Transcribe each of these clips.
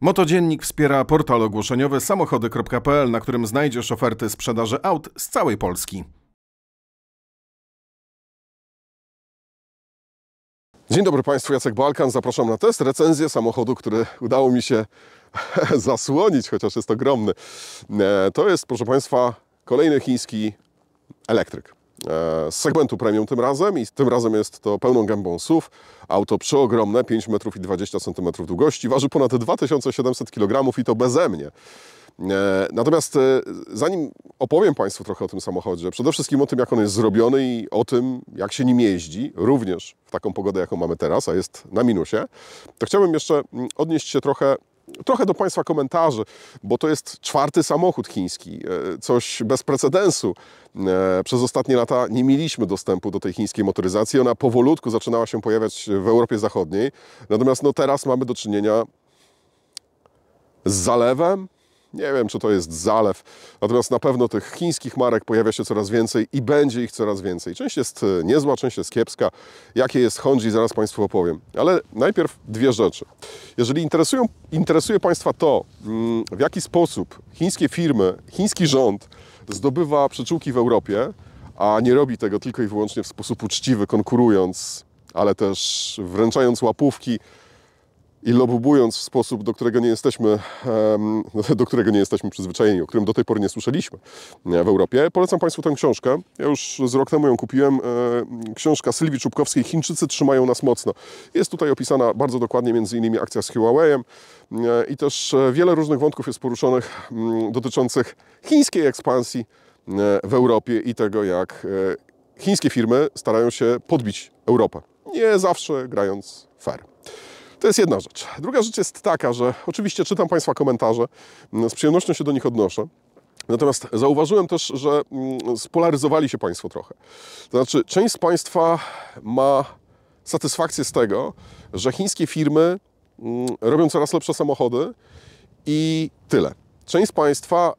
Motodziennik wspiera portal ogłoszeniowy samochody.pl, na którym znajdziesz oferty sprzedaży aut z całej Polski. Dzień dobry Państwu, Jacek Balkan. Zapraszam na test, recenzję samochodu, który udało mi się zasłonić, chociaż jest ogromny. E, to jest, proszę Państwa, kolejny chiński elektryk z e, segmentu premium tym razem i tym razem jest to pełną gębą SUV. Auto przeogromne, 5 metrów i 20 cm długości, waży ponad 2700 kg i to bezemnie. E, natomiast e, zanim opowiem Państwu trochę o tym samochodzie, przede wszystkim o tym, jak on jest zrobiony i o tym, jak się nim jeździ, również w taką pogodę, jaką mamy teraz, a jest na minusie, to chciałbym jeszcze mm, odnieść się trochę trochę do Państwa komentarzy, bo to jest czwarty samochód chiński, e, coś bez precedensu. E, przez ostatnie lata nie mieliśmy dostępu do tej chińskiej motoryzacji, ona powolutku zaczynała się pojawiać w Europie Zachodniej, natomiast no teraz mamy do czynienia z zalewem, nie wiem, czy to jest zalew, natomiast na pewno tych chińskich marek pojawia się coraz więcej i będzie ich coraz więcej. Część jest e, niezła, część jest kiepska. Jakie jest Honji, zaraz Państwu opowiem. Ale najpierw dwie rzeczy. Jeżeli interesują, interesuje Państwa to, mm, w jaki sposób chińskie firmy, chiński rząd zdobywa przyczółki w Europie, a nie robi tego tylko i wyłącznie w sposób uczciwy, konkurując, ale też wręczając łapówki i lobbując w sposób, do którego nie jesteśmy, do którego nie jesteśmy przyzwyczajeni, o którym do tej pory nie słyszeliśmy e, w Europie. Polecam Państwu tę książkę. Ja już z rok temu ją kupiłem. E, książka Sylwii Czubkowskiej Chińczycy trzymają nas mocno. Jest tutaj opisana bardzo dokładnie między innymi akcja z Huawei'em e, i też wiele różnych wątków jest poruszonych dotyczących chińskiej ekspansji w Europie i tego, jak chińskie firmy starają się podbić Europę. Nie zawsze grając fair. To jest jedna rzecz. Druga rzecz jest taka, że oczywiście czytam Państwa komentarze, mm, z przyjemnością się do nich odnoszę. Natomiast zauważyłem też, że mm, spolaryzowali się Państwo trochę. To znaczy, część z Państwa ma satysfakcję z tego, że chińskie firmy mm, robią coraz lepsze samochody i tyle. Część z Państwa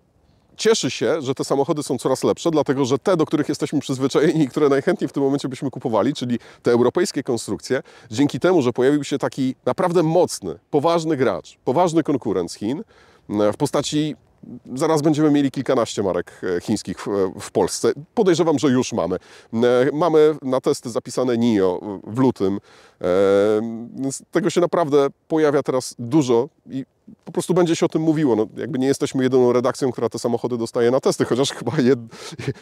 cieszy się, że te samochody są coraz lepsze, dlatego że te, do których jesteśmy przyzwyczajeni i które najchętniej w tym momencie byśmy kupowali, czyli te europejskie konstrukcje, dzięki temu, że pojawił się taki naprawdę mocny, poważny gracz, poważny konkurent z Chin e, w postaci Zaraz będziemy mieli kilkanaście marek e, chińskich e, w Polsce. Podejrzewam, że już mamy. E, mamy na testy zapisane NIO w lutym. Więc tego się naprawdę pojawia teraz dużo i po prostu będzie się o tym mówiło. No, jakby nie jesteśmy jedyną redakcją, która te samochody dostaje na testy, chociaż chyba jed,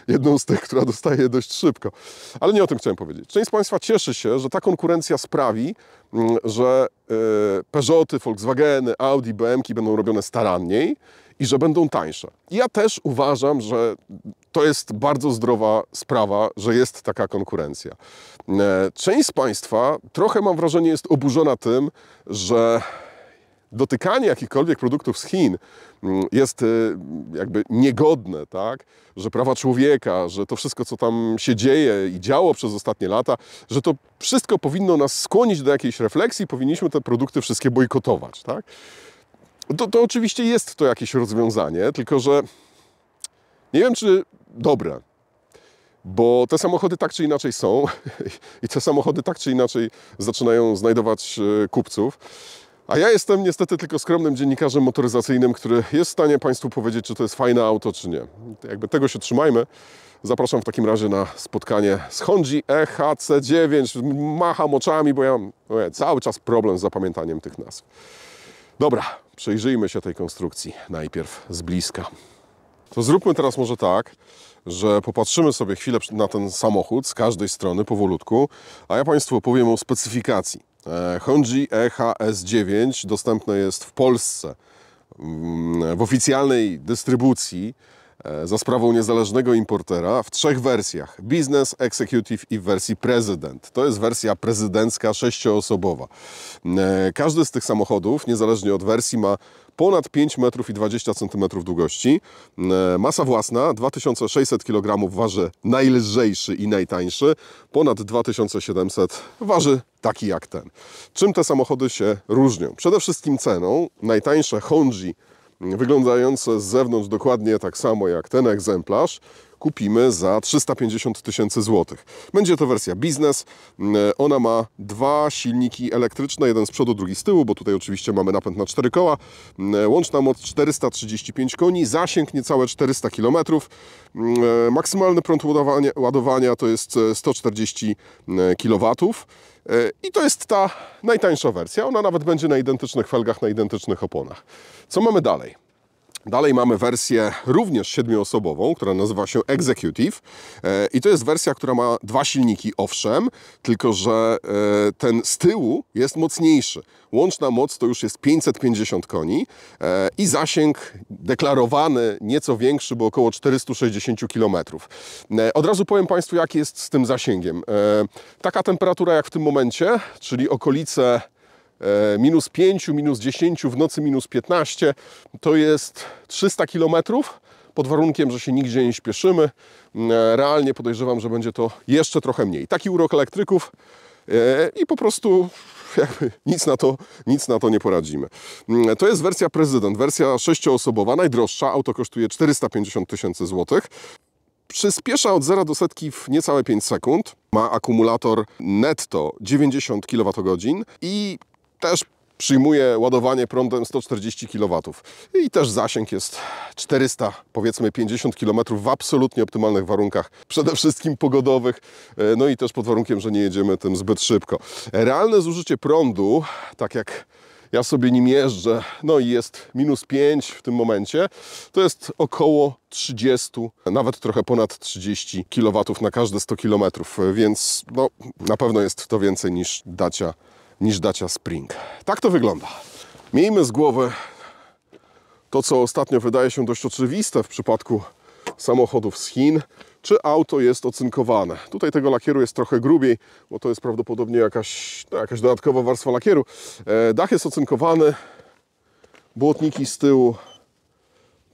jedną z tych, która dostaje dość szybko. Ale nie o tym chciałem powiedzieć. Część z Państwa cieszy się, że ta konkurencja sprawi, mm, że Peugeoty, Volkswageny, Audi, BMW będą robione staranniej i że będą tańsze. Ja też uważam, że to jest bardzo zdrowa sprawa, że jest taka konkurencja. E, część z Państwa trochę mam wrażenie jest oburzona tym, że dotykanie jakichkolwiek produktów z Chin mm, jest y, jakby niegodne, tak? że prawa człowieka, że to wszystko, co tam się dzieje i działo przez ostatnie lata, że to wszystko powinno nas skłonić do jakiejś refleksji, powinniśmy te produkty wszystkie bojkotować. Tak? to, to oczywiście jest to jakieś rozwiązanie, tylko że nie wiem, czy dobre bo te samochody tak czy inaczej są i te samochody tak czy inaczej zaczynają znajdować e, kupców. A ja jestem niestety tylko skromnym dziennikarzem motoryzacyjnym, który jest w stanie Państwu powiedzieć, czy to jest fajne auto, czy nie. Jakby tego się trzymajmy. Zapraszam w takim razie na spotkanie z Honji EHC9. Macham oczami, bo ja mam cały czas problem z zapamiętaniem tych nazw. Dobra, przyjrzyjmy się tej konstrukcji najpierw z bliska. To zróbmy teraz może tak, że popatrzymy sobie chwilę na ten samochód z każdej strony powolutku, a ja Państwu opowiem o specyfikacji. E, Honji EHS9 dostępne jest w Polsce mm, w oficjalnej dystrybucji E, za sprawą niezależnego importera w trzech wersjach: Business, Executive i w wersji Prezydent. To jest wersja prezydencka sześcioosobowa. E, każdy z tych samochodów, niezależnie od wersji, ma ponad 5 metrów i 20 cm długości. E, masa własna 2600 kg waży najlżejszy i najtańszy, ponad 2700 waży taki jak ten. Czym te samochody się różnią? Przede wszystkim ceną. Najtańsze Honji wyglądające z zewnątrz dokładnie tak samo jak ten egzemplarz, kupimy za 350 tysięcy złotych. Będzie to wersja biznes. Mm, e, ona ma dwa silniki elektryczne, jeden z przodu, drugi z tyłu, bo tutaj oczywiście mamy napęd na cztery koła. Mm, e, Łączna moc 435 koni, zasięg niecałe 400 km. Mm, e, maksymalny prąd ładowania, ładowania to jest 140 kW. I to jest ta najtańsza wersja. Ona nawet będzie na identycznych felgach, na identycznych oponach. Co mamy dalej? Dalej mamy wersję również siedmioosobową, która nazywa się Executive e, i to jest wersja, która ma dwa silniki, owszem, tylko że e, ten z tyłu jest mocniejszy. Łączna moc to już jest 550 koni e, i zasięg deklarowany nieco większy, bo około 460 km. Od razu powiem Państwu, jaki jest z tym zasięgiem. Taka temperatura jak w tym momencie, czyli okolice E, minus 5, minus 10, w nocy minus 15, to jest 300 km pod warunkiem, że się nigdzie nie śpieszymy. Mm, e, realnie podejrzewam, że będzie to jeszcze trochę mniej. Taki urok elektryków e, i po prostu jakby nic na, to, nic na to nie poradzimy. Mm, to jest wersja prezydent, wersja sześcioosobowa, najdroższa. Auto kosztuje 450 tysięcy złotych. Przyspiesza od 0 do setki w niecałe 5 sekund. Ma akumulator netto 90 kWh i też przyjmuje ładowanie prądem 140 kW i też zasięg jest 400, powiedzmy 50 km w absolutnie optymalnych warunkach, przede wszystkim pogodowych, e, no i też pod warunkiem, że nie jedziemy tym zbyt szybko. Realne zużycie prądu, tak jak ja sobie nim jeżdżę, no i jest minus 5 w tym momencie, to jest około 30, nawet trochę ponad 30 kW na każde 100 km, e, więc no, na pewno jest to więcej niż dacia niż Dacia Spring. Tak to wygląda. Miejmy z głowy to, co ostatnio wydaje się dość oczywiste w przypadku samochodów z Chin, czy auto jest ocynkowane. Tutaj tego lakieru jest trochę grubiej, bo to jest prawdopodobnie jakaś, no, jakaś dodatkowa warstwa lakieru. E, dach jest ocynkowany, błotniki z tyłu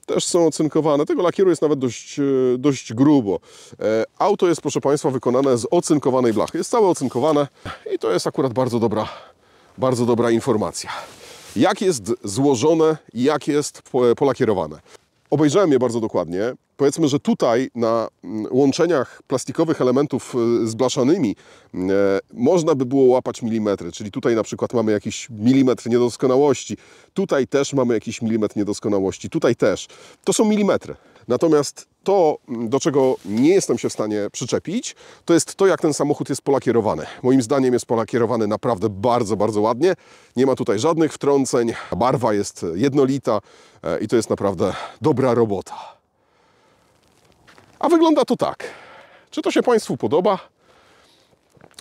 też są ocynkowane. Tego lakieru jest nawet dość, e, dość grubo. E, auto jest, proszę Państwa, wykonane z ocynkowanej blachy. Jest całe ocynkowane i to jest akurat bardzo dobra, bardzo dobra informacja. Jak jest złożone, jak jest e, polakierowane. Obejrzałem je bardzo dokładnie. Powiedzmy, że tutaj na mm, łączeniach plastikowych elementów y, z blaszanymi y, można by było łapać milimetry, czyli tutaj na przykład mamy jakiś milimetr niedoskonałości, tutaj też mamy jakiś milimetr niedoskonałości, tutaj też. To są milimetry. Natomiast to, do czego nie jestem się w stanie przyczepić, to jest to, jak ten samochód jest polakierowany. Moim zdaniem jest polakierowany naprawdę bardzo, bardzo ładnie. Nie ma tutaj żadnych wtrąceń, barwa jest jednolita e, i to jest naprawdę dobra robota. A wygląda to tak. Czy to się Państwu podoba?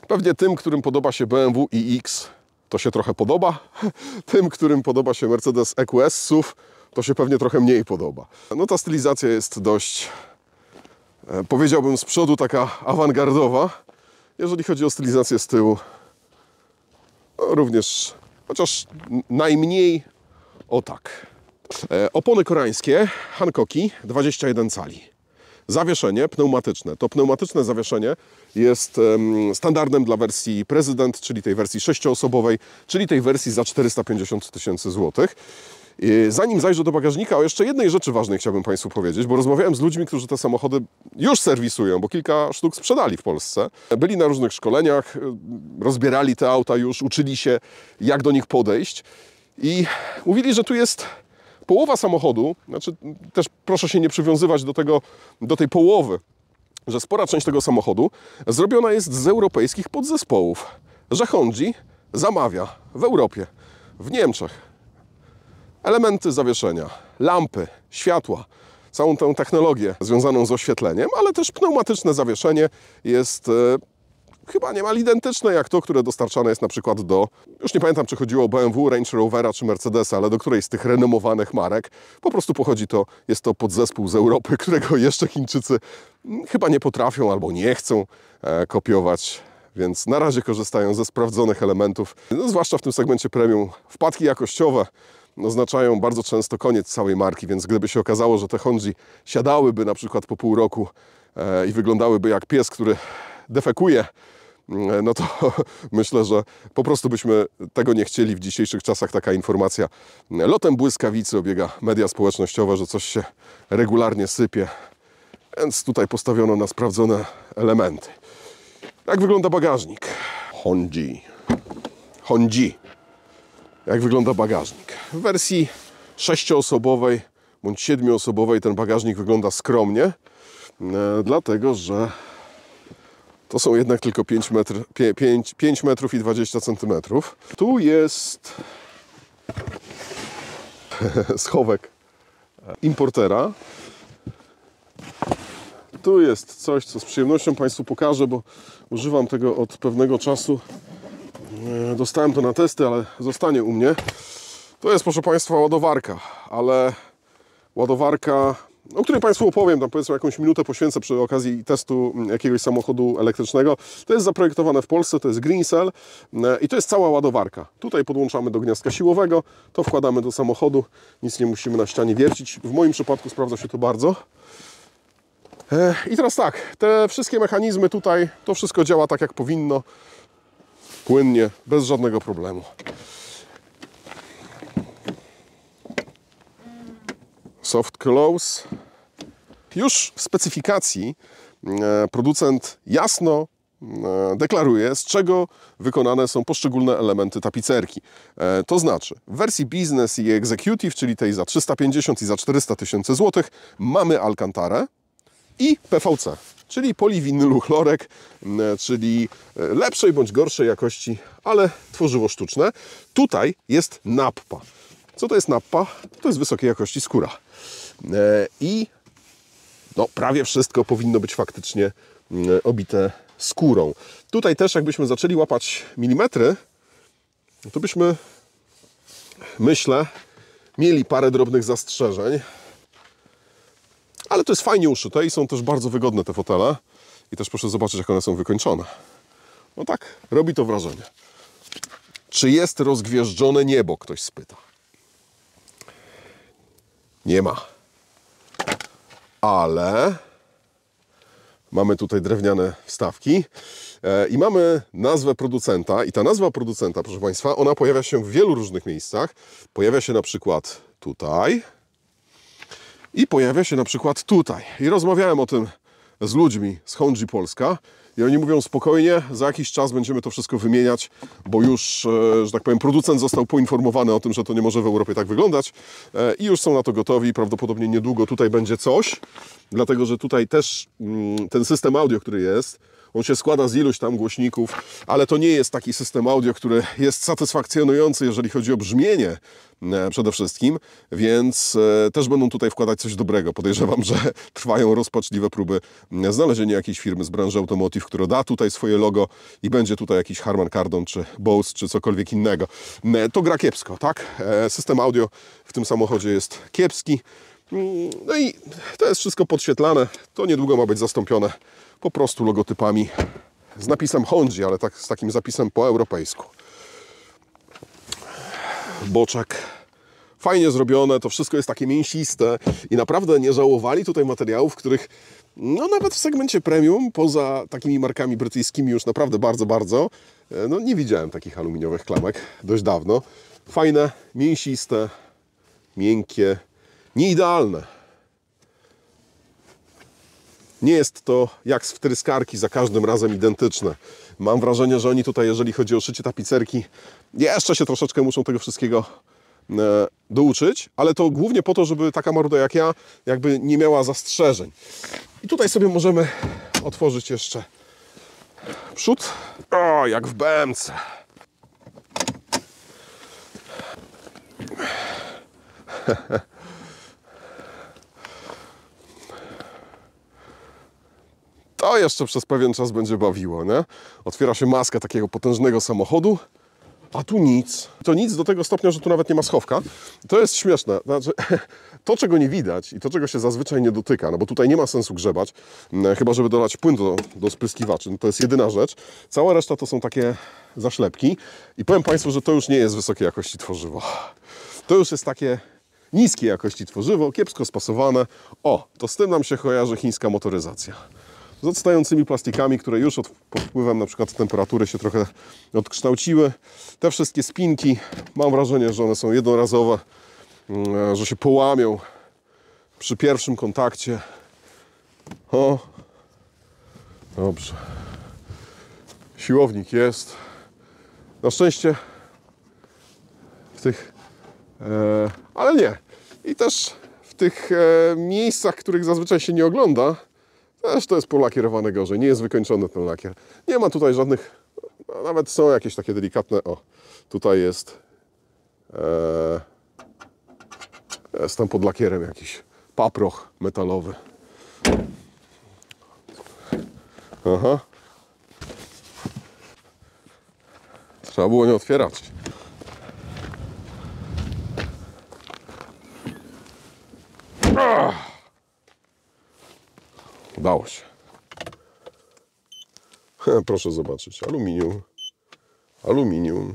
Pewnie tym, którym podoba się BMW iX, to się trochę podoba. Tym, którym podoba się Mercedes EQS-ów, to się pewnie trochę mniej podoba. No ta stylizacja jest dość, e, powiedziałbym z przodu taka awangardowa. Jeżeli chodzi o stylizację z tyłu, no również, chociaż najmniej o tak. E, opony koreańskie, Hankoki, 21 cali. Zawieszenie pneumatyczne. To pneumatyczne zawieszenie jest um, standardem dla wersji prezydent, czyli tej wersji sześcioosobowej, czyli tej wersji za 450 tysięcy złotych. Yy, zanim zajrzę do bagażnika, o jeszcze jednej rzeczy ważnej chciałbym Państwu powiedzieć, bo rozmawiałem z ludźmi, którzy te samochody już serwisują, bo kilka sztuk sprzedali w Polsce. Byli na różnych szkoleniach, yy, rozbierali te auta już, uczyli się, jak do nich podejść i mówili, że tu jest połowa samochodu, znaczy też proszę się nie przywiązywać do, tego, do tej połowy, że spora część tego samochodu zrobiona jest z europejskich podzespołów, że Hongi zamawia w Europie, w Niemczech, Elementy zawieszenia, lampy, światła, całą tę technologię związaną z oświetleniem, ale też pneumatyczne zawieszenie jest e, chyba niemal identyczne jak to, które dostarczane jest na przykład do, już nie pamiętam czy chodziło o BMW, Range Rovera czy Mercedesa, ale do której z tych renomowanych marek. Po prostu pochodzi to, jest to podzespół z Europy, którego jeszcze Chińczycy mm, chyba nie potrafią albo nie chcą e, kopiować. Więc na razie korzystają ze sprawdzonych elementów, no, zwłaszcza w tym segmencie premium. Wpadki jakościowe oznaczają bardzo często koniec całej marki, więc gdyby się okazało, że te Honji siadałyby na przykład po pół roku e, i wyglądałyby jak pies, który defekuje, e, no to myślę, że po prostu byśmy tego nie chcieli w dzisiejszych czasach. Taka informacja e, lotem błyskawicy obiega media społecznościowe, że coś się regularnie sypie, więc tutaj postawiono na sprawdzone elementy. Jak wygląda bagażnik? Honji. Honji jak wygląda bagażnik. W wersji sześcioosobowej bądź siedmioosobowej ten bagażnik wygląda skromnie, e, dlatego że to są jednak tylko 5, metr, 5, 5 metrów i 20 centymetrów. Tu jest schowek importera. Tu jest coś, co z przyjemnością Państwu pokażę, bo używam tego od pewnego czasu E, dostałem to na testy, ale zostanie u mnie. To jest, proszę Państwa, ładowarka, ale ładowarka, o której Państwu opowiem, tam powiedzmy jakąś minutę poświęcę przy okazji testu mm, jakiegoś samochodu elektrycznego. To jest zaprojektowane w Polsce, to jest Green Cell e, i to jest cała ładowarka. Tutaj podłączamy do gniazdka siłowego, to wkładamy do samochodu, nic nie musimy na ścianie wiercić. W moim przypadku sprawdza się to bardzo. E, I teraz tak, te wszystkie mechanizmy tutaj, to wszystko działa tak jak powinno płynnie, bez żadnego problemu. Soft close. Już w specyfikacji e, producent jasno e, deklaruje, z czego wykonane są poszczególne elementy tapicerki. E, to znaczy, w wersji Business i Executive, czyli tej za 350 i za 400 tysięcy złotych, mamy Alcantarę i PVC czyli poliwinylu chlorek, czyli e, lepszej bądź gorszej jakości, ale tworzywo sztuczne. Tutaj jest nappa. Co to jest nappa? To jest wysokiej jakości skóra. E, I no, prawie wszystko powinno być faktycznie obite skórą. Tutaj też jakbyśmy zaczęli łapać milimetry, to byśmy, myślę, mieli parę drobnych zastrzeżeń. Ale to jest fajnie uszyte i są też bardzo wygodne te fotele. I też proszę zobaczyć, jak one są wykończone. No tak, robi to wrażenie. Czy jest rozgwieżdżone niebo? Ktoś spyta. Nie ma. Ale mamy tutaj drewniane wstawki e, i mamy nazwę producenta. I ta nazwa producenta, proszę Państwa, ona pojawia się w wielu różnych miejscach. Pojawia się na przykład tutaj i pojawia się na przykład tutaj. I rozmawiałem o tym z ludźmi z Hondzi Polska i oni mówią spokojnie, za jakiś czas będziemy to wszystko wymieniać, bo już, e, że tak powiem, producent został poinformowany o tym, że to nie może w Europie tak wyglądać e, i już są na to gotowi. Prawdopodobnie niedługo tutaj będzie coś, dlatego że tutaj też mm, ten system audio, który jest, on się składa z iluś tam głośników, ale to nie jest taki system audio, który jest satysfakcjonujący, jeżeli chodzi o brzmienie e, przede wszystkim, więc e, też będą tutaj wkładać coś dobrego. Podejrzewam, że trwają rozpaczliwe próby znalezienia jakiejś firmy z branży automotive, która da tutaj swoje logo i będzie tutaj jakiś Harman Kardon, czy Bose, czy cokolwiek innego. To gra kiepsko, tak? E, system audio w tym samochodzie jest kiepski. Mm, no i to jest wszystko podświetlane. To niedługo ma być zastąpione po prostu logotypami z napisem Honji, ale tak, z takim zapisem po europejsku. Boczek fajnie zrobione, to wszystko jest takie mięsiste i naprawdę nie żałowali tutaj materiałów, których no nawet w segmencie premium, poza takimi markami brytyjskimi już naprawdę bardzo, bardzo, e, no nie widziałem takich aluminiowych klamek dość dawno. Fajne, mięsiste, miękkie, nieidealne, nie jest to jak z wtryskarki za każdym razem identyczne. Mam wrażenie, że oni tutaj, jeżeli chodzi o szycie tapicerki, jeszcze się troszeczkę muszą tego wszystkiego e, douczyć, ale to głównie po to, żeby taka morda jak ja jakby nie miała zastrzeżeń. I tutaj sobie możemy otworzyć jeszcze przód. O, jak w BMC. to jeszcze przez pewien czas będzie bawiło, nie? Otwiera się maska takiego potężnego samochodu, a tu nic. To nic do tego stopnia, że tu nawet nie ma schowka. To jest śmieszne. Znaczy, to, czego nie widać i to, czego się zazwyczaj nie dotyka, no bo tutaj nie ma sensu grzebać, mm, chyba żeby dolać płyn do, do spryskiwaczy. No to jest jedyna rzecz. Cała reszta to są takie zaszlepki. I powiem Państwu, że to już nie jest wysokiej jakości tworzywo. To już jest takie niskiej jakości tworzywo, kiepsko spasowane. O, to z tym nam się kojarzy chińska motoryzacja z odstającymi plastikami, które już od, pod wpływem na przykład temperatury się trochę odkształciły. Te wszystkie spinki, mam wrażenie, że one są jednorazowe, mm, że się połamią przy pierwszym kontakcie. O, dobrze. Siłownik jest. Na szczęście w tych, e, ale nie. I też w tych e, miejscach, których zazwyczaj się nie ogląda, też to jest polakierowane gorzej, nie jest wykończony ten lakier. Nie ma tutaj żadnych, no, nawet są jakieś takie delikatne, o, tutaj jest, e, jest tam pod lakierem jakiś paproch metalowy. Aha. Trzeba było nie otwierać. Ugh. Ah! Dało się. Proszę zobaczyć. Aluminium. Aluminium.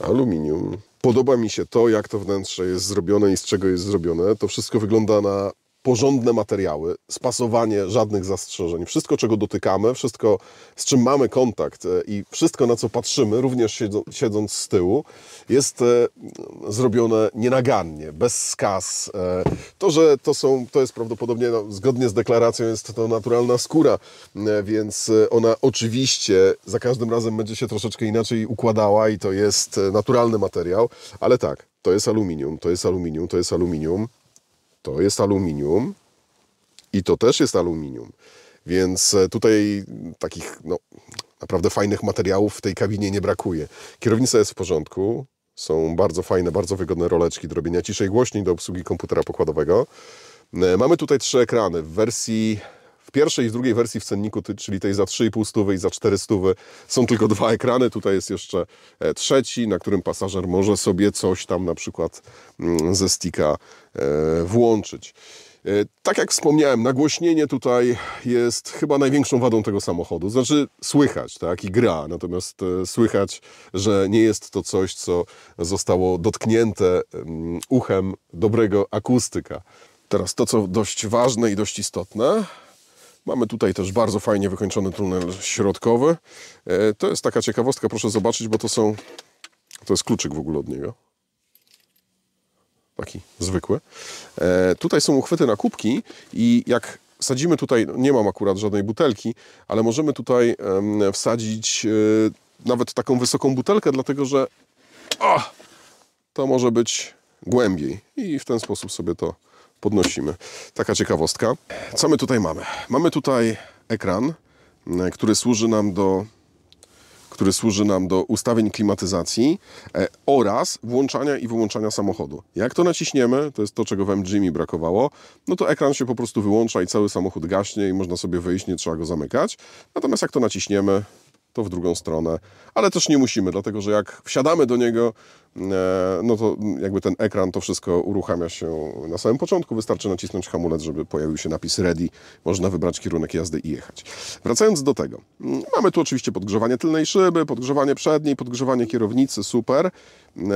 Aluminium. Podoba mi się to, jak to wnętrze jest zrobione i z czego jest zrobione. To wszystko wygląda na porządne materiały, spasowanie, żadnych zastrzeżeń. Wszystko, czego dotykamy, wszystko, z czym mamy kontakt e, i wszystko, na co patrzymy, również siedząc z tyłu, jest e, zrobione nienagannie, bez skaz. E, to, że to są, to jest prawdopodobnie, no, zgodnie z deklaracją, jest to naturalna skóra, więc ona oczywiście za każdym razem będzie się troszeczkę inaczej układała i to jest naturalny materiał, ale tak, to jest aluminium, to jest aluminium, to jest aluminium. To jest aluminium i to też jest aluminium. Więc e, tutaj takich no, naprawdę fajnych materiałów w tej kabinie nie brakuje. Kierownica jest w porządku. Są bardzo fajne, bardzo wygodne roleczki do robienia ciszej głośniej do obsługi komputera pokładowego. E, mamy tutaj trzy ekrany. W wersji pierwszej i drugiej wersji w cenniku, czyli tej za 3,5 stówy i za 4 stówy, są tylko dwa ekrany. Tutaj jest jeszcze e, trzeci, na którym pasażer może sobie coś tam na przykład mm, ze stika e, włączyć. E, tak jak wspomniałem, nagłośnienie tutaj jest chyba największą wadą tego samochodu. Znaczy słychać, tak, i gra, natomiast słychać, że nie jest to coś, co zostało dotknięte mm, uchem dobrego akustyka. Teraz to, co dość ważne i dość istotne, Mamy tutaj też bardzo fajnie wykończony tunel środkowy. E, to jest taka ciekawostka, proszę zobaczyć, bo to są... To jest kluczyk w ogóle od niego. Taki zwykły. E, tutaj są uchwyty na kubki i jak sadzimy tutaj, no, nie mam akurat żadnej butelki, ale możemy tutaj wsadzić e, nawet taką wysoką butelkę, dlatego że o, to może być głębiej i w ten sposób sobie to podnosimy. Taka ciekawostka. Co my tutaj mamy? Mamy tutaj ekran, e, który służy nam do który służy nam do ustawień klimatyzacji e, oraz włączania i wyłączania samochodu. Jak to naciśniemy, to jest to, czego w MG mi brakowało, no to ekran się po prostu wyłącza i cały samochód gaśnie i można sobie wyjść, nie trzeba go zamykać. Natomiast jak to naciśniemy, to w drugą stronę. Ale też nie musimy, dlatego że jak wsiadamy do niego, e, no to jakby ten ekran, to wszystko uruchamia się na samym początku. Wystarczy nacisnąć hamulec, żeby pojawił się napis ready. Można wybrać kierunek jazdy i jechać. Wracając do tego. Mamy tu oczywiście podgrzewanie tylnej szyby, podgrzewanie przedniej, podgrzewanie kierownicy, super. E,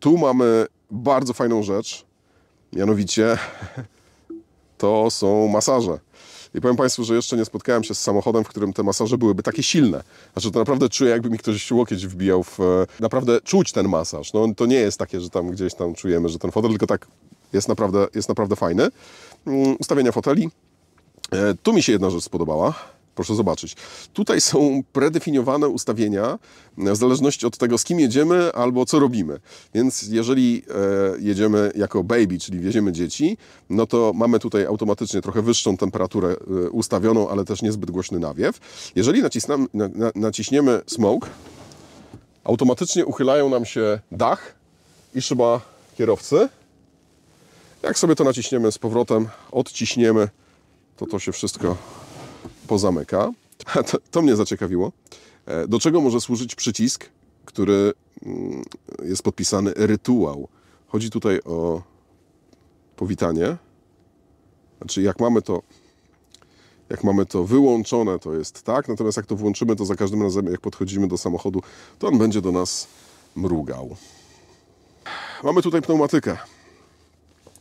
tu mamy bardzo fajną rzecz, mianowicie to są masaże. I powiem Państwu, że jeszcze nie spotkałem się z samochodem, w którym te masaże byłyby takie silne. Znaczy to naprawdę czuję, jakby mi ktoś łokieć wbijał w... E, naprawdę czuć ten masaż. No, to nie jest takie, że tam gdzieś tam czujemy, że ten fotel, tylko tak jest naprawdę, jest naprawdę fajny. Mm, ustawienia foteli. E, tu mi się jedna rzecz spodobała. Proszę zobaczyć. Tutaj są predefiniowane ustawienia w zależności od tego, z kim jedziemy albo co robimy. Więc jeżeli e, jedziemy jako baby, czyli wieziemy dzieci, no to mamy tutaj automatycznie trochę wyższą temperaturę e, ustawioną, ale też niezbyt głośny nawiew. Jeżeli naciśniemy smoke, automatycznie uchylają nam się dach i szyba kierowcy. Jak sobie to naciśniemy z powrotem, odciśniemy, to to się wszystko pozamyka. To, to mnie zaciekawiło. E, do czego może służyć przycisk, który mm, jest podpisany rytuał? Chodzi tutaj o powitanie. Znaczy, jak mamy to, jak mamy to wyłączone, to jest tak, natomiast jak to włączymy, to za każdym razem, jak podchodzimy do samochodu, to on będzie do nas mrugał. Mamy tutaj pneumatykę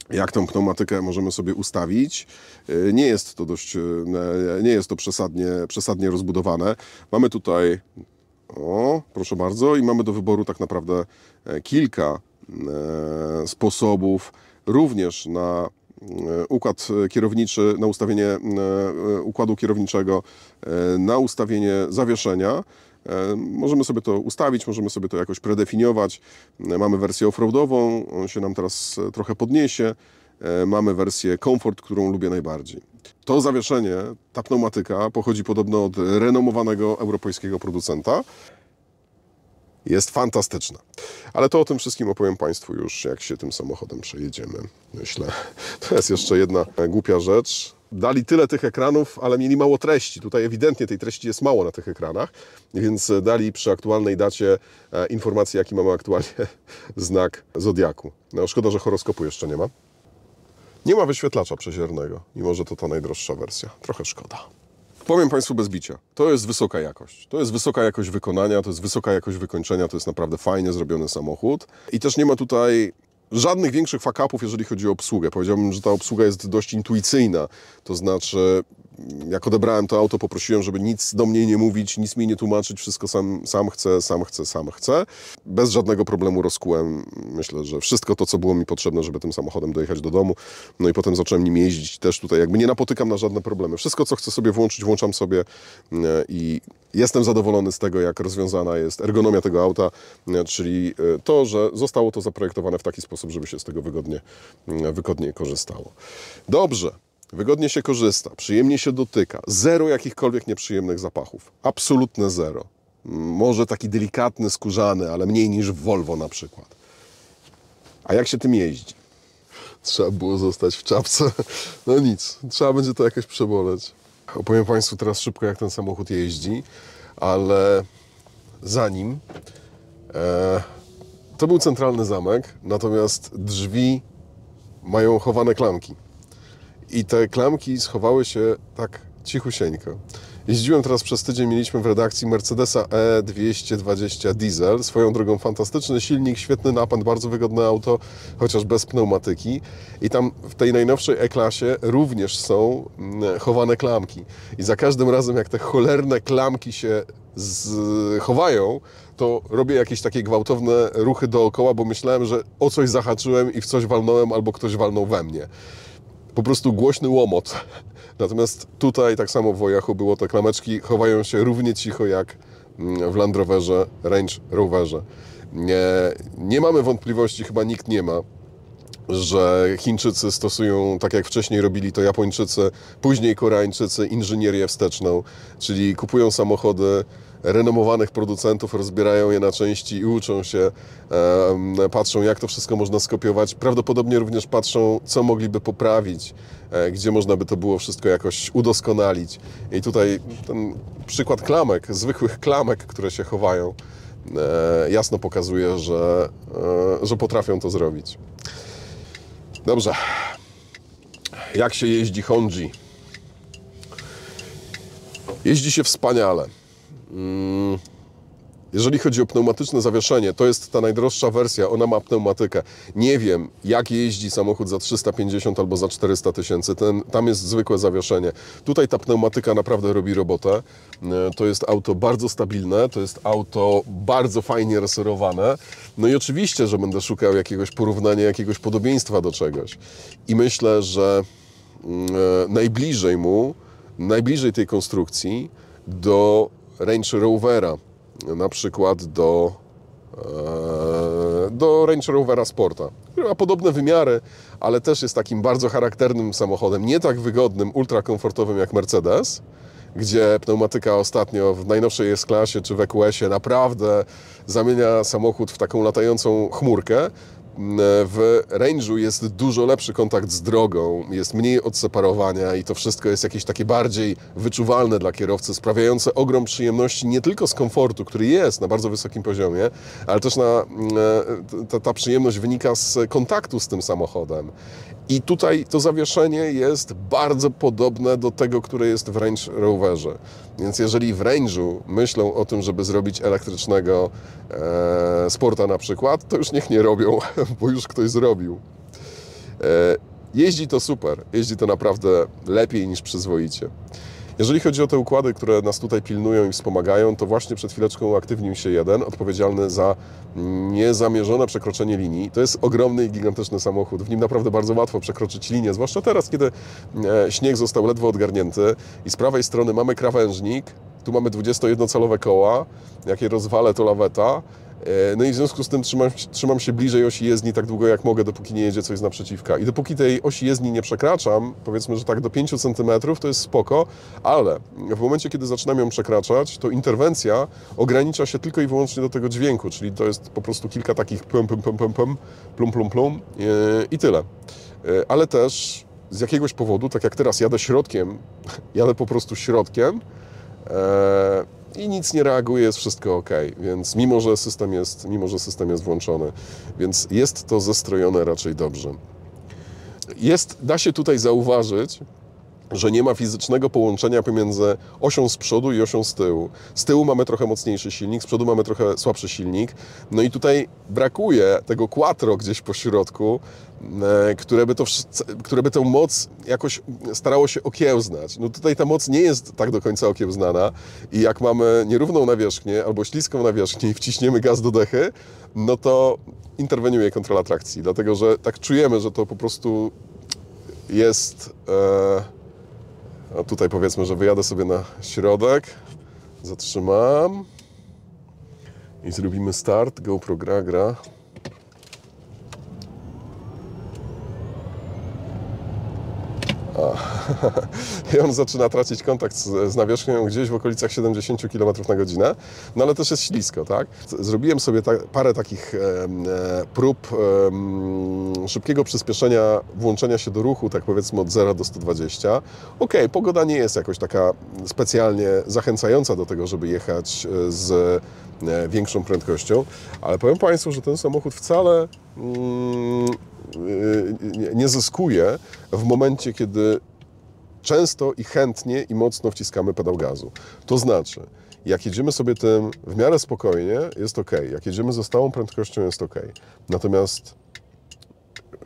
jak tą pneumatykę możemy sobie ustawić. Y, nie jest to dość, y, y, nie jest to przesadnie, przesadnie rozbudowane. Mamy tutaj, o, proszę bardzo, i mamy do wyboru tak naprawdę e, kilka e, sposobów również na e, układ kierowniczy, na ustawienie układu kierowniczego, na ustawienie zawieszenia. E, możemy sobie to ustawić, możemy sobie to jakoś predefiniować. E, mamy wersję offroadową, on się nam teraz e, trochę podniesie. Mamy wersję komfort, którą lubię najbardziej. To zawieszenie, ta pneumatyka pochodzi podobno od renomowanego europejskiego producenta. Jest fantastyczna. Ale to o tym wszystkim opowiem Państwu już, jak się tym samochodem przejedziemy. Myślę, to jest jeszcze jedna głupia rzecz dali tyle tych ekranów, ale mieli mało treści. Tutaj ewidentnie tej treści jest mało na tych ekranach, więc dali przy aktualnej dacie e, informację, jaki mamy aktualnie znak Zodiaku. No, szkoda, że horoskopu jeszcze nie ma. Nie ma wyświetlacza przeziernego, mimo że to ta najdroższa wersja. Trochę szkoda. Powiem Państwu bez bicia, to jest wysoka jakość. To jest wysoka jakość wykonania, to jest wysoka jakość wykończenia, to jest naprawdę fajnie zrobiony samochód. I też nie ma tutaj żadnych większych fakapów, jeżeli chodzi o obsługę. Powiedziałbym, że ta obsługa jest dość intuicyjna. To znaczy, jak odebrałem to auto, poprosiłem, żeby nic do mnie nie mówić, nic mi nie tłumaczyć, wszystko sam, sam chcę, sam chcę, sam chcę. Bez żadnego problemu rozkułem, myślę, że wszystko to, co było mi potrzebne, żeby tym samochodem dojechać do domu. No i potem zacząłem nim jeździć też tutaj, jakby nie napotykam na żadne problemy. Wszystko, co chcę sobie włączyć, włączam sobie e, i jestem zadowolony z tego, jak rozwiązana jest ergonomia tego auta, e, czyli e, to, że zostało to zaprojektowane w taki sposób, sposób, żeby się z tego wygodnie, mm, wygodnie korzystało. Dobrze. Wygodnie się korzysta, przyjemnie się dotyka, zero jakichkolwiek nieprzyjemnych zapachów, absolutne zero. Może taki delikatny, skórzany, ale mniej niż Volvo na przykład. A jak się tym jeździ? Trzeba było zostać w czapce. No nic, trzeba będzie to jakoś przeboleć. Opowiem Państwu teraz szybko, jak ten samochód jeździ, ale zanim e, to był centralny zamek, natomiast drzwi mają chowane klamki. I te klamki schowały się tak cichusieńko. Jeździłem teraz przez tydzień, mieliśmy w redakcji Mercedesa E220 diesel. Swoją drogą fantastyczny silnik, świetny napęd, bardzo wygodne auto, chociaż bez pneumatyki. I tam w tej najnowszej E-klasie również są mm, chowane klamki. I za każdym razem, jak te cholerne klamki się chowają, to robię jakieś takie gwałtowne ruchy dookoła, bo myślałem, że o coś zahaczyłem i w coś walnąłem albo ktoś walnął we mnie. Po prostu głośny łomot. Natomiast tutaj, tak samo w Wojachu było, te klameczki chowają się równie cicho jak mm, w Land Roverze, Range Roverze. Nie, nie mamy wątpliwości, chyba nikt nie ma, że Chińczycy stosują, tak jak wcześniej robili to Japończycy, później Koreańczycy, inżynierię wsteczną, czyli kupują samochody renomowanych producentów, rozbierają je na części i uczą się, patrzą jak to wszystko można skopiować. Prawdopodobnie również patrzą, co mogliby poprawić, e, gdzie można by to było wszystko jakoś udoskonalić. I tutaj ten przykład klamek, zwykłych klamek, które się chowają, e, jasno pokazuje, że, e, że potrafią to zrobić. Dobrze. Jak się jeździ Honji? Jeździ się wspaniale. Mm. Jeżeli chodzi o pneumatyczne zawieszenie, to jest ta najdroższa wersja, ona ma pneumatykę. Nie wiem, jak jeździ samochód za 350 albo za 400 tysięcy, tam jest zwykłe zawieszenie. Tutaj ta pneumatyka naprawdę robi robotę. E, to jest auto bardzo stabilne, to jest auto bardzo fajnie reserowane. No i oczywiście, że będę szukał jakiegoś porównania, jakiegoś podobieństwa do czegoś. I myślę, że mm, e, najbliżej mu, najbliżej tej konstrukcji do Range Rovera, na przykład do, e, do Range Rovera Sporta, który ma podobne wymiary, ale też jest takim bardzo charakternym samochodem, nie tak wygodnym, ultrakomfortowym jak Mercedes, gdzie pneumatyka ostatnio w najnowszej S-klasie czy w EQS-ie naprawdę zamienia samochód w taką latającą chmurkę, w Range'u jest dużo lepszy kontakt z drogą, jest mniej odseparowania i to wszystko jest jakieś takie bardziej wyczuwalne dla kierowcy, sprawiające ogrom przyjemności nie tylko z komfortu, który jest na bardzo wysokim poziomie, ale też na, mm, e, ta, ta przyjemność wynika z kontaktu z tym samochodem. I tutaj to zawieszenie jest bardzo podobne do tego, które jest w Range Roverze. Więc jeżeli w Range'u myślą o tym, żeby zrobić elektrycznego e, sporta na przykład, to już niech nie robią, bo już ktoś zrobił. E, jeździ to super, jeździ to naprawdę lepiej niż przyzwoicie. Jeżeli chodzi o te układy, które nas tutaj pilnują i wspomagają, to właśnie przed chwileczką aktywnił się jeden odpowiedzialny za niezamierzone przekroczenie linii. To jest ogromny i gigantyczny samochód. W nim naprawdę bardzo łatwo przekroczyć linię, zwłaszcza teraz, kiedy e, śnieg został ledwo odgarnięty i z prawej strony mamy krawężnik, tu mamy 21-calowe koła, jak je rozwalę, to laweta. E, no i w związku z tym trzymam, trzymam, się bliżej osi jezdni tak długo jak mogę, dopóki nie jedzie coś z naprzeciwka. I dopóki tej osi jezdni nie przekraczam, powiedzmy, że tak do 5 cm, to jest spoko, ale w momencie, kiedy zaczynam ją przekraczać, to interwencja ogranicza się tylko i wyłącznie do tego dźwięku, czyli to jest po prostu kilka takich plum, plum, plum, plum, plum, plum, plum, plum i tyle. E, ale też z jakiegoś powodu, tak jak teraz jadę środkiem, jadę po prostu środkiem, E, i nic nie reaguje, jest wszystko ok. Więc mimo, że system jest, mimo, że system jest włączony, więc jest to zestrojone raczej dobrze. Jest, da się tutaj zauważyć, że nie ma fizycznego połączenia pomiędzy osią z przodu i osią z tyłu. Z tyłu mamy trochę mocniejszy silnik, z przodu mamy trochę słabszy silnik. No i tutaj brakuje tego quattro gdzieś po środku, E, które by, to, które by tę moc jakoś starało się okiełznać. No tutaj ta moc nie jest tak do końca okiełznana i jak mamy nierówną nawierzchnię albo śliską nawierzchnię i wciśniemy gaz do dechy, no to interweniuje kontrola trakcji, dlatego że tak czujemy, że to po prostu jest... E, tutaj powiedzmy, że wyjadę sobie na środek, zatrzymam i zrobimy start, GoPro gra, gra. I on zaczyna tracić kontakt z, z nawierzchnią gdzieś w okolicach 70 km na godzinę. No ale też jest ślisko, tak? Zrobiłem sobie ta, parę takich e, prób e, szybkiego przyspieszenia, włączenia się do ruchu, tak powiedzmy od 0 do 120. Okej, okay, pogoda nie jest jakoś taka specjalnie zachęcająca do tego, żeby jechać e, z e, większą prędkością, ale powiem Państwu, że ten samochód wcale mm, nie zyskuje w momencie, kiedy często i chętnie i mocno wciskamy pedał gazu. To znaczy, jak jedziemy sobie tym w miarę spokojnie, jest ok. Jak jedziemy ze stałą prędkością, jest ok. Natomiast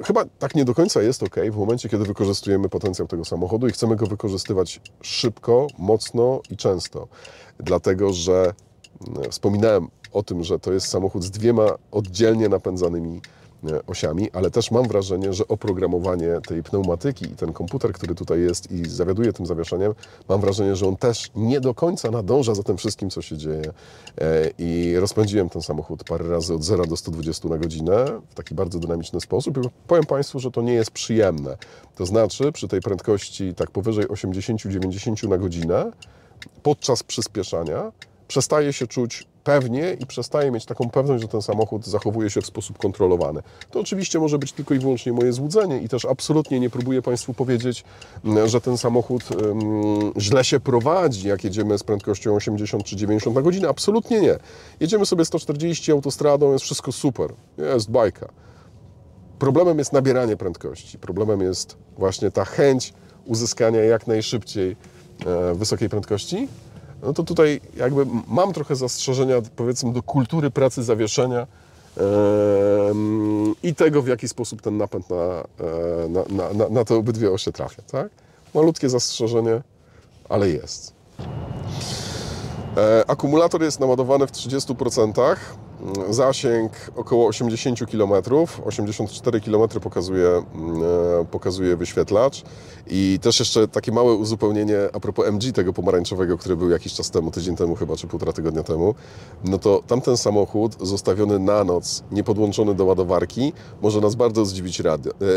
chyba tak nie do końca jest ok w momencie, kiedy wykorzystujemy potencjał tego samochodu i chcemy go wykorzystywać szybko, mocno i często. Dlatego, że mm, wspominałem o tym, że to jest samochód z dwiema oddzielnie napędzanymi E, osiami, ale też mam wrażenie, że oprogramowanie tej pneumatyki i ten komputer, który tutaj jest i zawiaduje tym zawieszeniem, mam wrażenie, że on też nie do końca nadąża za tym wszystkim, co się dzieje. E, I rozpędziłem ten samochód parę razy od 0 do 120 na godzinę w taki bardzo dynamiczny sposób i powiem Państwu, że to nie jest przyjemne. To znaczy przy tej prędkości tak powyżej 80-90 na godzinę podczas przyspieszania przestaje się czuć pewnie i przestaje mieć taką pewność, że ten samochód zachowuje się w sposób kontrolowany. To oczywiście może być tylko i wyłącznie moje złudzenie i też absolutnie nie próbuję Państwu powiedzieć, mm, że ten samochód źle się prowadzi, jak jedziemy z prędkością 80 czy 90 na godzinę. Absolutnie nie. Jedziemy sobie 140 autostradą, jest wszystko super, jest bajka. Problemem jest nabieranie prędkości, problemem jest właśnie ta chęć uzyskania jak najszybciej e, wysokiej prędkości no to tutaj jakby mam trochę zastrzeżenia, powiedzmy, do kultury pracy zawieszenia i tego, w jaki sposób ten napęd e, na, na, na, na te obydwie osie trafia, tak? Malutkie zastrzeżenie, ale jest. E, akumulator jest naładowany w 30%. Zasięg około 80 km, 84 km pokazuje, mm, e, pokazuje wyświetlacz. I też jeszcze takie małe uzupełnienie a propos MG tego pomarańczowego, który był jakiś czas temu, tydzień temu chyba, czy półtora tygodnia temu. No to tamten samochód zostawiony na noc, niepodłączony do ładowarki, może nas bardzo zdziwić e,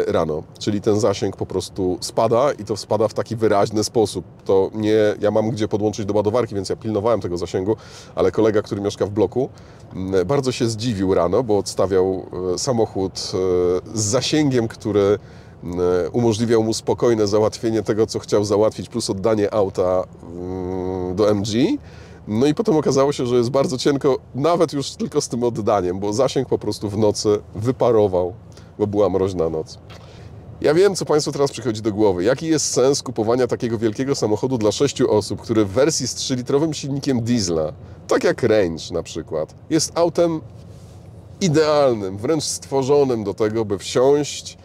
rano. Czyli ten zasięg po prostu spada i to spada w taki wyraźny sposób. To nie ja mam gdzie podłączyć do ładowarki, więc ja pilnowałem tego zasięgu, ale kolega, który mieszka w bloku, mm, bardzo bardzo się zdziwił rano, bo odstawiał e, samochód e, z zasięgiem, który e, umożliwiał mu spokojne załatwienie tego, co chciał załatwić, plus oddanie auta mm, do MG. No i potem okazało się, że jest bardzo cienko, nawet już tylko z tym oddaniem, bo zasięg po prostu w nocy wyparował, bo była mroźna noc. Ja wiem, co Państwu teraz przychodzi do głowy. Jaki jest sens kupowania takiego wielkiego samochodu dla sześciu osób, który w wersji z 3-litrowym silnikiem diesla, tak jak Range na przykład, jest autem idealnym, wręcz stworzonym do tego, by wsiąść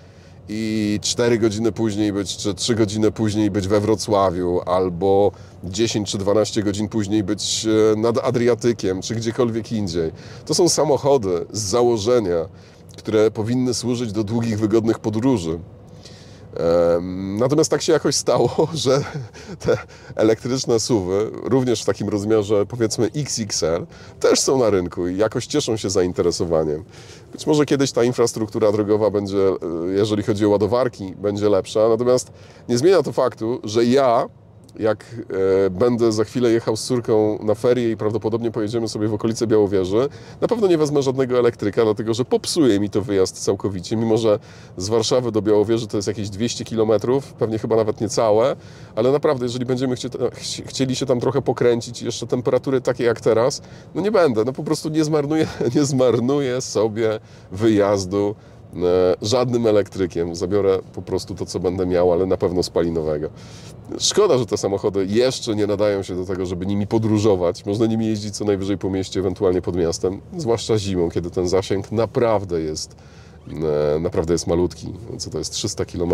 i 4 godziny później być, czy 3 godziny później być we Wrocławiu, albo 10 czy 12 godzin później być e, nad Adriatykiem, czy gdziekolwiek indziej. To są samochody z założenia, które powinny służyć do długich, wygodnych podróży. Natomiast tak się jakoś stało, że te elektryczne suwy, również w takim rozmiarze powiedzmy XXL, też są na rynku i jakoś cieszą się zainteresowaniem. Być może kiedyś ta infrastruktura drogowa będzie, e, jeżeli chodzi o ładowarki, będzie lepsza, natomiast nie zmienia to faktu, że ja jak e, będę za chwilę jechał z córką na ferie i prawdopodobnie pojedziemy sobie w okolice Białowieży, na pewno nie wezmę żadnego elektryka, dlatego że popsuje mi to wyjazd całkowicie, mimo że z Warszawy do Białowieży to jest jakieś 200 km, pewnie chyba nawet niecałe, ale naprawdę, jeżeli będziemy e, chci, chcieli się tam trochę pokręcić i jeszcze temperatury takie jak teraz, no nie będę, no po prostu nie zmarnuję, nie zmarnuję sobie wyjazdu E, żadnym elektrykiem. Zabiorę po prostu to, co będę miał, ale na pewno spalinowego. Szkoda, że te samochody jeszcze nie nadają się do tego, żeby nimi podróżować. Można nimi jeździć co najwyżej po mieście, ewentualnie pod miastem, zwłaszcza zimą, kiedy ten zasięg naprawdę jest, e, naprawdę jest malutki, co to jest 300 km.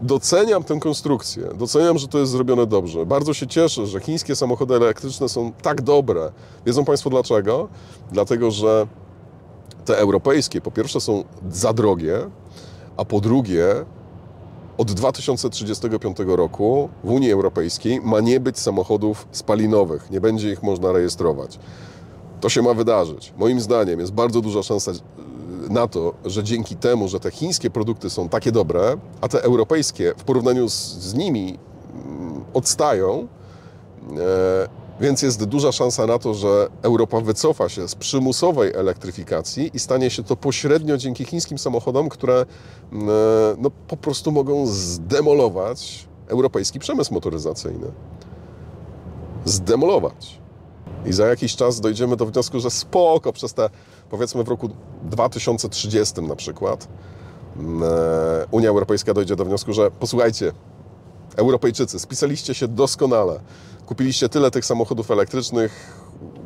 Doceniam tę konstrukcję, doceniam, że to jest zrobione dobrze. Bardzo się cieszę, że chińskie samochody elektryczne są tak dobre. Wiedzą Państwo dlaczego? Dlatego, że te europejskie, po pierwsze są za drogie, a po drugie od 2035 roku w Unii Europejskiej ma nie być samochodów spalinowych, nie będzie ich można rejestrować. To się ma wydarzyć. Moim zdaniem jest bardzo duża szansa e, na to, że dzięki temu, że te chińskie produkty są takie dobre, a te europejskie w porównaniu z, z nimi mm, odstają, e, więc jest duża szansa na to, że Europa wycofa się z przymusowej elektryfikacji i stanie się to pośrednio dzięki chińskim samochodom, które mm, e, no, po prostu mogą zdemolować europejski przemysł motoryzacyjny. Zdemolować. I za jakiś czas dojdziemy do wniosku, że spoko przez te, powiedzmy w roku 2030 na przykład, mm, e, Unia Europejska dojdzie do wniosku, że posłuchajcie, Europejczycy, spisaliście się doskonale. Kupiliście tyle tych samochodów elektrycznych,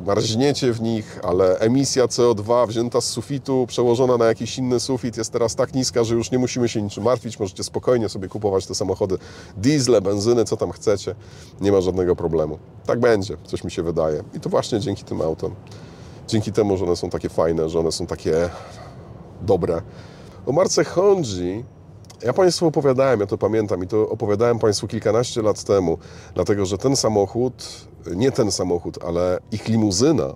marzniecie w nich, ale emisja CO2 wzięta z sufitu, przełożona na jakiś inny sufit jest teraz tak niska, że już nie musimy się niczym martwić. Możecie spokojnie sobie kupować te samochody diesle, benzyny, co tam chcecie. Nie ma żadnego problemu. Tak będzie, coś mi się wydaje. I to właśnie dzięki tym autom. Dzięki temu, że one są takie fajne, że one są takie dobre. O marce Honji ja Państwu opowiadałem, ja to pamiętam i to opowiadałem Państwu kilkanaście lat temu, dlatego że ten samochód, nie ten samochód, ale ich limuzyna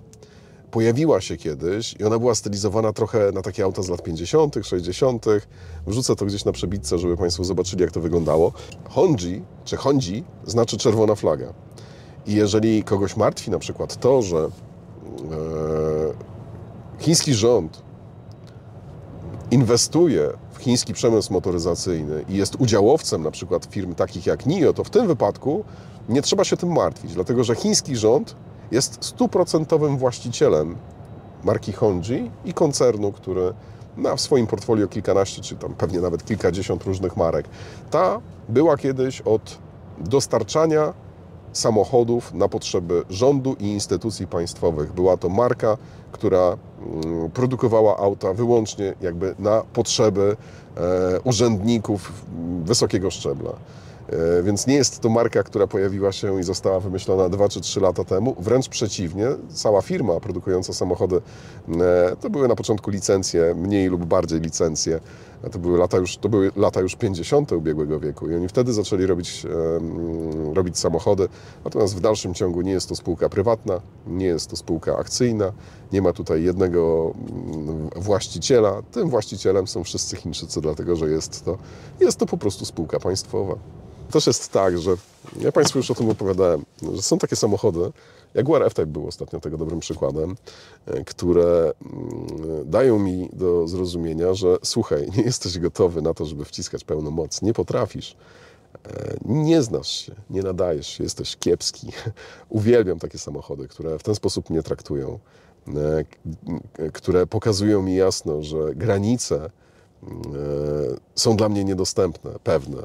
pojawiła się kiedyś i ona była stylizowana trochę na takie auta z lat 50., 60. Wrzucę to gdzieś na przebitce, żeby Państwo zobaczyli, jak to wyglądało. Honji, czy Honji, znaczy czerwona flaga. I jeżeli kogoś martwi na przykład to, że e, chiński rząd inwestuje w chiński przemysł motoryzacyjny i jest udziałowcem na przykład firm takich jak NIO, to w tym wypadku nie trzeba się tym martwić, dlatego że chiński rząd jest stuprocentowym właścicielem marki Honji i koncernu, który ma w swoim portfolio kilkanaście, czy tam pewnie nawet kilkadziesiąt różnych marek. Ta była kiedyś od dostarczania samochodów na potrzeby rządu i instytucji państwowych. Była to marka, która Y, produkowała auta wyłącznie jakby na potrzeby e, urzędników wysokiego szczebla. E, więc nie jest to marka, która pojawiła się i została wymyślona 2 czy 3 lata temu. Wręcz przeciwnie, cała firma produkująca samochody e, to były na początku licencje, mniej lub bardziej licencje a to były lata już, to były lata już 50. ubiegłego wieku i oni wtedy zaczęli robić, robić samochody. Natomiast w dalszym ciągu nie jest to spółka prywatna, nie jest to spółka akcyjna, nie ma tutaj jednego mm, właściciela. Tym właścicielem są wszyscy Chińczycy, dlatego że jest to, jest to po prostu spółka państwowa. Też jest tak, że ja Państwu już o tym opowiadałem, że są takie samochody, Jaguar F-Type był ostatnio tego dobrym przykładem, e, które mm, dają mi do zrozumienia, że słuchaj, nie jesteś gotowy na to, żeby wciskać pełną moc, nie potrafisz, e, nie znasz się, nie nadajesz się, jesteś kiepski. Uwielbiam takie samochody, które w ten sposób mnie traktują, e, które pokazują mi jasno, że granice mm, są dla mnie niedostępne, pewne.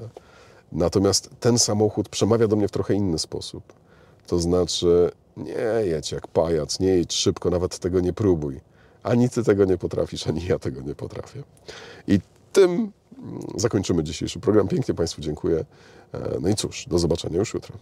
Natomiast ten samochód przemawia do mnie w trochę inny sposób to znaczy, nie jedź jak pajac, nie jedź szybko, nawet tego nie próbuj. Ani ty tego nie potrafisz, ani ja tego nie potrafię. I tym mm, zakończymy dzisiejszy program. Pięknie Państwu dziękuję. E, no i cóż, do zobaczenia już jutro.